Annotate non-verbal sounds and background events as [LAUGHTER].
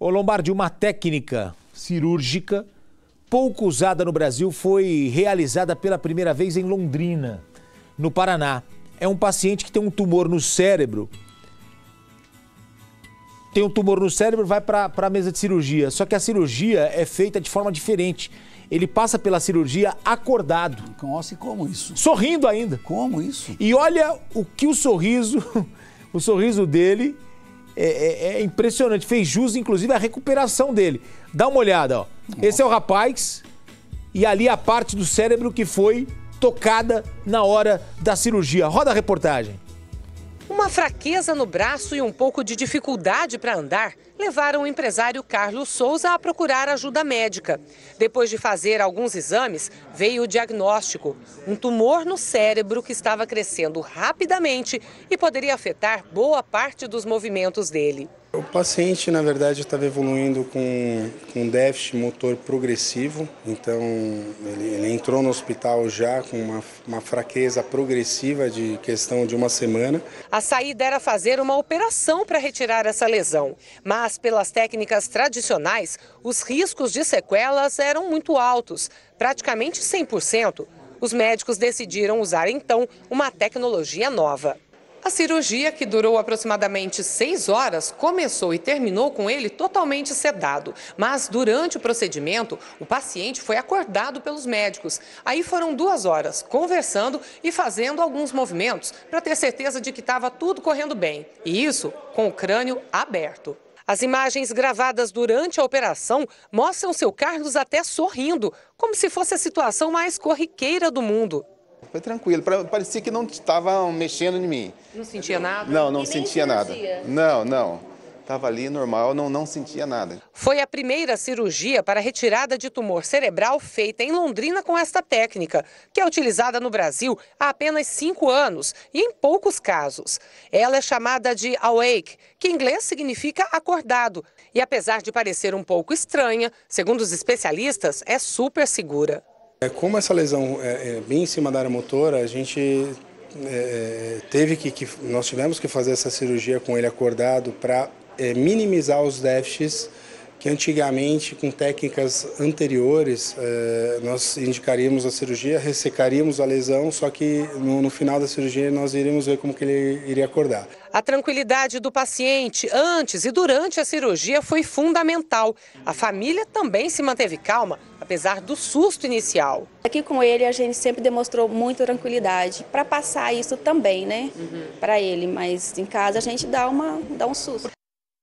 Ô Lombardi, uma técnica cirúrgica pouco usada no Brasil foi realizada pela primeira vez em Londrina, no Paraná. É um paciente que tem um tumor no cérebro. Tem um tumor no cérebro, vai para a mesa de cirurgia. Só que a cirurgia é feita de forma diferente. Ele passa pela cirurgia acordado. Nossa, e como isso? Sorrindo ainda. Como isso? E olha o que o sorriso, [LAUGHS] o sorriso dele é, é, é, impressionante. Fez jus, inclusive, à recuperação dele. Dá uma olhada, ó. Nossa. Esse é o rapaz e ali a parte do cérebro que foi tocada na hora da cirurgia. Roda a reportagem. Uma fraqueza no braço e um pouco de dificuldade para andar levaram o empresário Carlos Souza a procurar ajuda médica. Depois de fazer alguns exames, veio o diagnóstico: um tumor no cérebro que estava crescendo rapidamente e poderia afetar boa parte dos movimentos dele. O paciente, na verdade, estava evoluindo com, um déficit motor progressivo, então ele, ele entrou no hospital já com uma, uma, fraqueza progressiva de questão de uma semana. A saída era fazer uma operação para retirar essa lesão, mas mas pelas técnicas tradicionais, os riscos de sequelas eram muito altos, praticamente 100%. Os médicos decidiram usar então uma tecnologia nova. A cirurgia, que durou aproximadamente seis horas, começou e terminou com ele totalmente sedado. Mas durante o procedimento, o paciente foi acordado pelos médicos. Aí foram duas horas conversando e fazendo alguns movimentos para ter certeza de que estava tudo correndo bem. E isso com o crânio aberto. As imagens gravadas durante a operação mostram seu Carlos até sorrindo, como se fosse a situação mais corriqueira do mundo. Foi tranquilo, parecia que não estavam mexendo em mim. Não sentia nada? Não, não sentia nada. Não, não estava ali normal, não, não sentia nada. Foi a primeira cirurgia para retirada de tumor cerebral feita em Londrina com esta técnica, que é utilizada no Brasil há apenas cinco anos e em poucos casos. Ela é chamada de awake, que em inglês significa acordado. E apesar de parecer um pouco estranha, segundo os especialistas, é super segura. É, como essa lesão é, é bem em cima da área motora, a gente é, é, teve que, que, nós tivemos que fazer essa cirurgia com ele acordado para é, minimizar os déficits que antigamente, com técnicas anteriores, é, nós indicaríamos a cirurgia, ressecaríamos a lesão, só que no, no, final da cirurgia nós iríamos ver como que ele iria acordar. A tranquilidade do paciente antes e durante a cirurgia foi fundamental. A família também se manteve calma, apesar do susto inicial. Aqui com ele a gente sempre demonstrou muita tranquilidade, para passar isso também, né, uhum. para ele. Mas em casa a gente dá, uma, dá um susto.